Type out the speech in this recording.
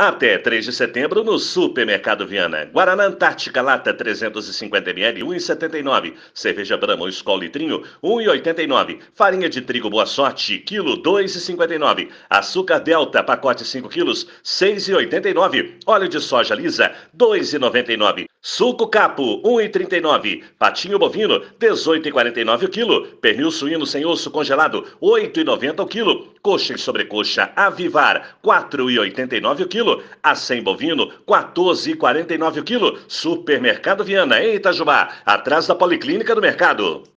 Até 3 de setembro no Supermercado Viana. Guaraná Antártica Lata 350ml 1,79. Cerveja Brama Skol Litrinho 1,89. Farinha de trigo Boa Sorte quilo 2,59. Açúcar Delta pacote 5 quilos 6,89. Óleo de soja lisa 2,99. Suco capo 1,39. Patinho bovino 18,49 o quilo. Pernil suíno sem osso congelado 8,90 o quilo. Coxa e sobrecoxa Avivar 4,89 o quilo quilo. A 100 bovino, 14,49 o quilo. Supermercado Viana, em Itajubá, atrás da Policlínica do Mercado.